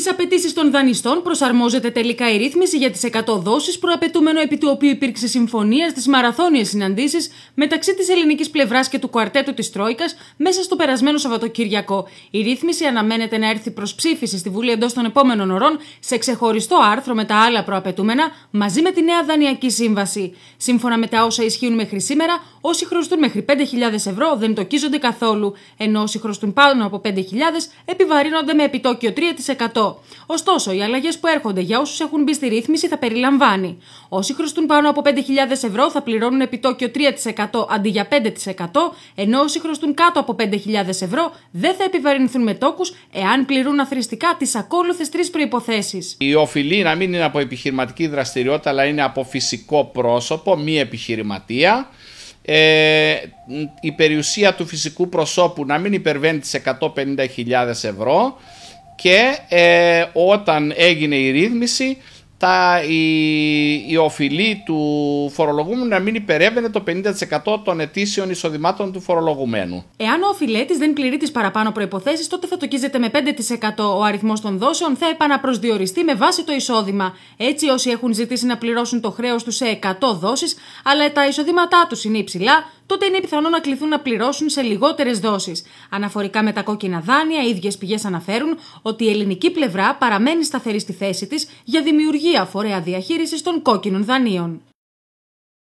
Στι απαιτήσεις των δανειστών προσαρμόζεται τελικά η ρύθμιση για τις 100 δόσεις προαπαιτούμενο επί του οποίου υπήρξε συμφωνία στις μαραθώνιες συναντήσεις μεταξύ της ελληνικής πλευράς και του κουαρτέτου της Τρόικας μέσα στο περασμένο Σαββατοκύριακο. Η ρύθμιση αναμένεται να έρθει προς ψήφιση στη Βουλή εντός των επόμενων ωρών σε ξεχωριστό άρθρο με τα άλλα προαπαιτούμενα μαζί με τη νέα δανειακή σύμβαση. Σύμφωνα με τα όσα ισχύουν μέχρι σήμερα, όσοι χρωστούν μέχρι 5.000 ευρώ δεν τοκίζονται καθόλου, ενώ όσοι χρωστούν πάνω από 5.000 επιβαρύνονται με επιτόκιο 3%. Ωστόσο, οι αλλαγές που έρχονται για όσους έχουν μπει στη ρύθμιση θα περιλαμβάνει. Όσοι χρωστούν πάνω από 5.000 ευρώ θα πληρώνουν επιτόκιο 3% αντί για 5%, ενώ όσοι χρωστούν κάτω από 5.000 ευρώ δεν θα επιβαρυνθούν με τόκους εάν πληρούν αθρηστικά τις ακόλουθες τρεις προποθέσει. Η οφειλή να μην είναι από επιχειρηματική δραστηριότητα, αλλά είναι από φυσικό πρόσωπο, μη επιχειρηματία. Ε, η περιουσία του φυσικού προσώπου να μην υπερβαίνει τις 150.000 ευρώ και ε, όταν έγινε η ρύθμιση τα, η, η οφειλή του φορολογούμενου να μην υπερεύαινε το 50% των ετήσιων εισοδημάτων του φορολογουμένου. Εάν ο οφειλέτης δεν πληρεί τις παραπάνω προποθέσει, τότε θα το κίζεται με 5% ο αριθμός των δόσεων, θα επαναπροσδιοριστεί με βάση το εισόδημα. Έτσι, όσοι έχουν ζητήσει να πληρώσουν το χρέος τους σε 100 δόσεις, αλλά τα εισοδήματά τους είναι υψηλά, τότε είναι πιθανό να κληθούν να πληρώσουν σε λιγότερες δόσεις. Αναφορικά με τα κόκκινα δάνεια, οι ίδιες πηγές αναφέρουν ότι η ελληνική πλευρά παραμένει σταθερή στη θέση της για δημιουργία φορέα διαχείρισης των κόκκινων δανείων.